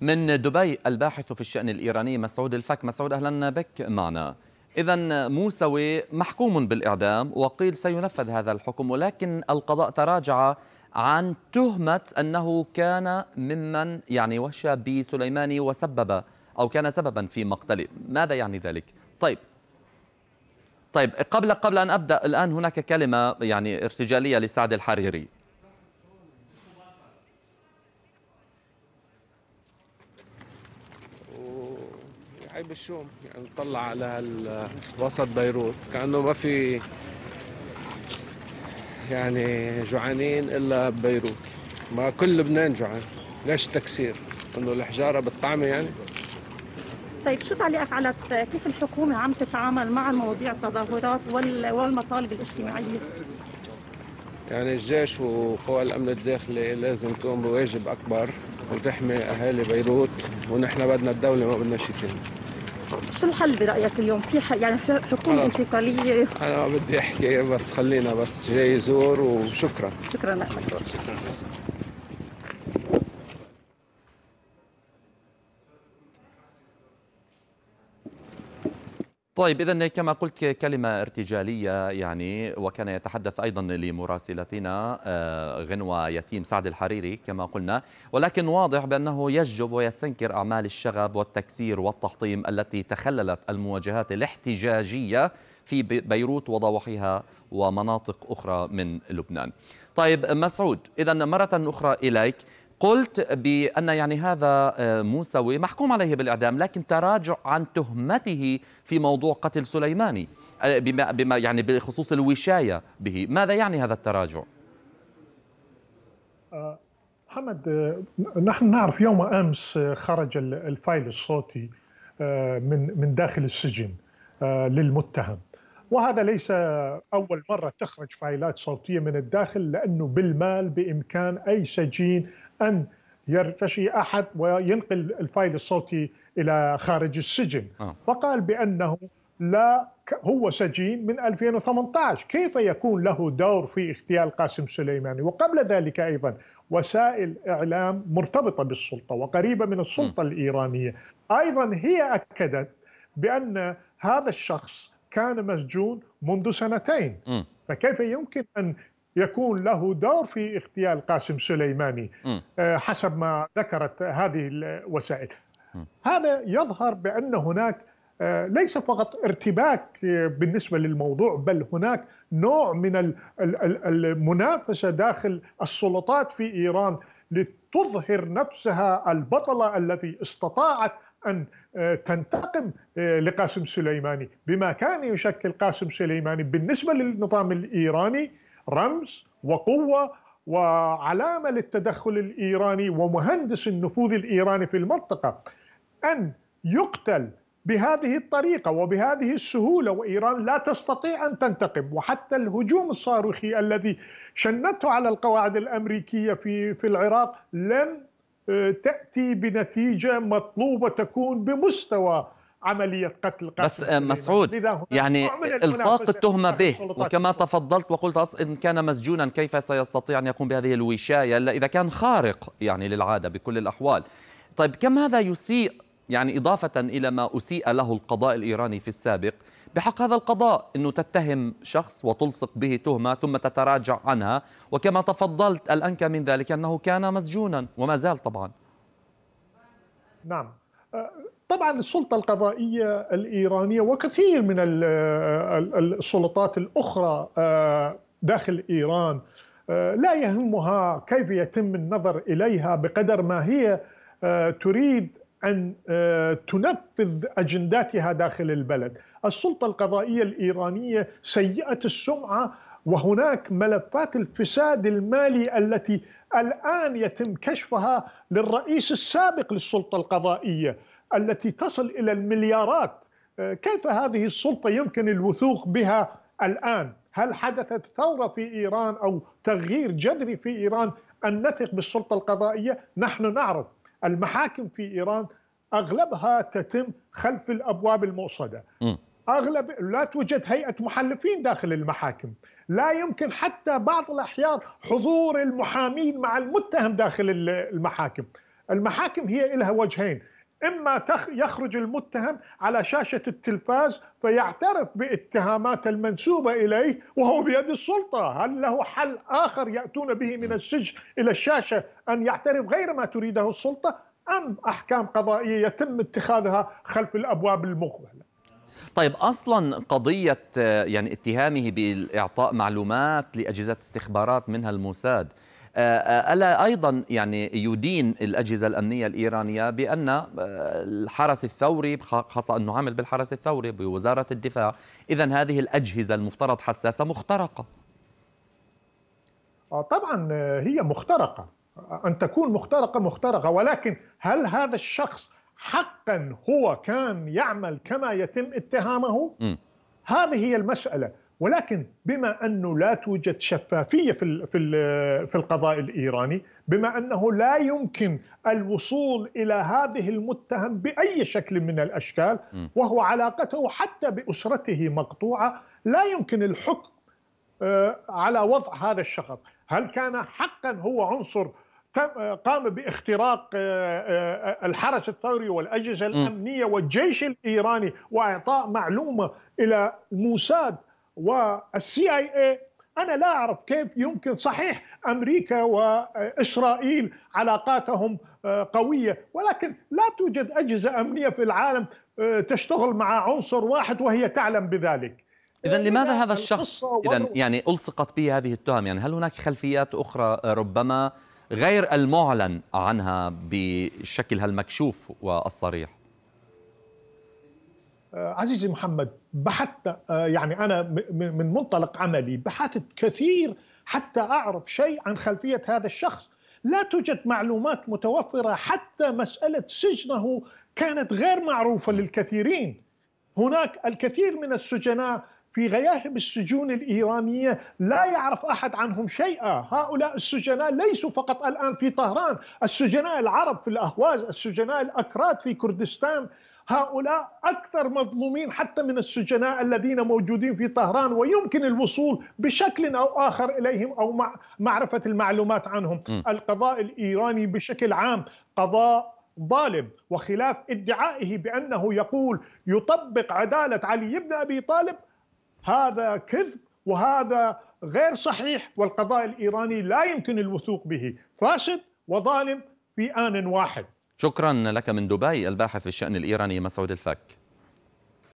من دبي الباحث في الشأن الإيراني مسعود الفك مسعود أهلا بك معنا إذا موسوي محكوم بالإعدام وقيل سينفذ هذا الحكم ولكن القضاء تراجع عن تهمة أنه كان ممن يعني وشى بسليماني وسبب أو كان سببا في مقتله ماذا يعني ذلك؟ طيب طيب قبل قبل أن أبدأ الآن هناك كلمة يعني ارتجالية لسعد الحريري عيب الشوم يعني نطلع على وسط بيروت كانه ما في يعني جوعانين الا ببيروت ما كل لبنان جوعان ليش التكسير انه الحجاره بالطعمه يعني طيب شو تعليقك على كيف الحكومه عم تتعامل مع مواضيع التظاهرات والمطالب الاجتماعيه؟ يعني الجيش وقوى الامن الداخلي لازم تقوم بواجب اكبر وتحمي اهالي بيروت ونحن بدنا الدوله ما بدنا شيء ثاني شو الحل برايك اليوم في حل يعني حكومه انتقاليه انا بدي احكي بس خلينا بس جاي زور وشكرا شكرا لك شكرا طيب إذا كما قلت كلمة ارتجالية يعني وكان يتحدث أيضا لمراسلتنا آه، غنوة يتيم سعد الحريري كما قلنا ولكن واضح بأنه يجب ويستنكر أعمال الشغب والتكسير والتحطيم التي تخللت المواجهات الاحتجاجية في بيروت وضواحيها ومناطق أخرى من لبنان طيب مسعود إذا مرة أخرى إليك قلت بأن يعني هذا آه، موسوي محكوم عليه بالإعدام لكن تراجع عن تهمته في موضوع قتل سليماني آه، بما, بما يعني بخصوص الوشاية به ماذا يعني هذا التراجع؟ آه، محمد نحن نعرف يوم امس خرج الفايل الصوتي من من داخل السجن للمتهم وهذا ليس أول مرة تخرج فايلات صوتية من الداخل لأنه بالمال بإمكان أي سجين أن يرتشي أحد وينقل الفايل الصوتي إلى خارج السجن آه. فقال بأنه لا هو سجين من 2018 كيف يكون له دور في اغتيال قاسم سليماني وقبل ذلك أيضا وسائل إعلام مرتبطة بالسلطة وقريبة من السلطة م. الإيرانية أيضا هي أكدت بأن هذا الشخص كان مسجون منذ سنتين م. فكيف يمكن أن يكون له دور في اغتيال قاسم سليماني م. آه، حسب ما ذكرت هذه الوسائل م. هذا يظهر بأن هناك آه، ليس فقط ارتباك آه، بالنسبة للموضوع بل هناك نوع من المنافسة داخل السلطات في إيران لتظهر نفسها البطلة التي استطاعت أن آه، تنتقم آه، لقاسم سليماني بما كان يشكل قاسم سليماني بالنسبة للنظام الإيراني رمز وقوة وعلامة للتدخل الإيراني ومهندس النفوذ الإيراني في المنطقة أن يقتل بهذه الطريقة وبهذه السهولة وإيران لا تستطيع أن تنتقم وحتى الهجوم الصاروخي الذي شنته على القواعد الأمريكية في, في العراق لم آه، تاتي بنتيجه مطلوبه تكون بمستوى عمليه قتل قاتل بس آه، مسعود يعني الصاق التهمه به وكما تفضلت وقلت ان كان مسجونا كيف سيستطيع ان يقوم بهذه الوشايه اذا كان خارق يعني للعاده بكل الاحوال طيب كم هذا يسيء يعني اضافه الى ما اسيء له القضاء الايراني في السابق بحق هذا القضاء أنه تتهم شخص وتلصق به تهمة ثم تتراجع عنها وكما تفضلت الأنكى من ذلك أنه كان مسجونا وما زال طبعا نعم أه، طبعا السلطه القضائيه الايرانيه وكثير من أه، السلطات الاخرى أه، داخل ايران لا يهمها كيف يتم النظر اليها بقدر ما هي تريد ان تنفذ اجنداتها داخل البلد السلطة القضائية الإيرانية سيئة السمعة وهناك ملفات الفساد المالي التي الآن يتم كشفها للرئيس السابق للسلطة القضائية التي تصل إلى المليارات آه، كيف هذه السلطة يمكن الوثوق بها الآن؟ هل حدثت ثورة في إيران أو تغيير جذري في إيران أن نثق بالسلطة القضائية؟ نحن نعرف المحاكم في إيران أغلبها تتم خلف الأبواب المؤصدة اغلب لا توجد هيئه محلفين داخل المحاكم، لا يمكن حتى بعض الاحيان حضور المحامين مع المتهم داخل المحاكم. المحاكم هي لها وجهين، اما يخرج المتهم على شاشه التلفاز فيعترف باتهامات المنسوبه اليه وهو بيد السلطه، هل له حل اخر ياتون به من السجن الى الشاشه ان يعترف غير ما تريده السلطه؟ ام احكام قضائيه يتم اتخاذها خلف الابواب المقبله طيب اصلا قضيه آه، يعني اتهامه باعطاء معلومات لاجهزه استخبارات منها الموساد آه، آه، ألا أيضا يعني يدين الأجهزة الأمنية الإيرانية بأن الحرس الثوري خاصة أنه عامل بالحرس الثوري بوزارة الدفاع إذا هذه الأجهزة المفترض حساسة مخترقة طبعا هي مخترقة أن تكون مخترقة مخترقة ولكن هل هذا الشخص حقا هو كان يعمل كما يتم اتهامه م. هذه هي المسألة ولكن بما أنه لا توجد شفافية في, في, في القضاء الإيراني بما أنه لا يمكن الوصول إلى هذه المتهم بأي شكل من الأشكال وهو علاقته حتى بأسرته مقطوعة لا يمكن الحكم آه، على وضع هذا الشخص هل كان حقا هو عنصر قام باختراق آه، آه، الحرس الثوري والاجهزه الامنيه والجيش الايراني واعطاء معلومه الى موساد والسي اي اي انا لا اعرف كيف يمكن صحيح امريكا واسرائيل علاقاتهم آه، قويه ولكن لا توجد اجهزه امنيه في العالم تشتغل مع عنصر واحد وهي تعلم بذلك إذا لماذا هذا الشخص إذا يعني ألصقت به هذه التهم يعني هل هناك خلفيات أخرى ربما غير المعلن عنها بشكلها المكشوف والصريح آه، عزيزي محمد بحثت آه، يعني أنا من منطلق عملي بحثت كثير حتى أعرف شيء عن خلفية هذا الشخص لا توجد معلومات متوفرة حتى مسألة سجنه كانت غير معروفة للكثيرين هناك الكثير من السجناء في غياهب السجون الإيرانية لا يعرف أحد عنهم شيئا هؤلاء السجناء ليسوا فقط الآن في طهران السجناء العرب في الأهواز السجناء الأكراد في كردستان هؤلاء أكثر مظلومين حتى من السجناء الذين موجودين في طهران ويمكن الوصول بشكل أو آخر إليهم أو معرفة المعلومات عنهم م. القضاء الإيراني بشكل عام قضاء ظالم وخلاف ادعائه بأنه يقول يطبق عدالة علي بن أبي طالب هذا كذب وهذا غير صحيح والقضاء الايراني لا يمكن الوثوق به، فاسد وظالم في ان واحد. شكرا لك من دبي الباحث في الشان الايراني مسعود الفك.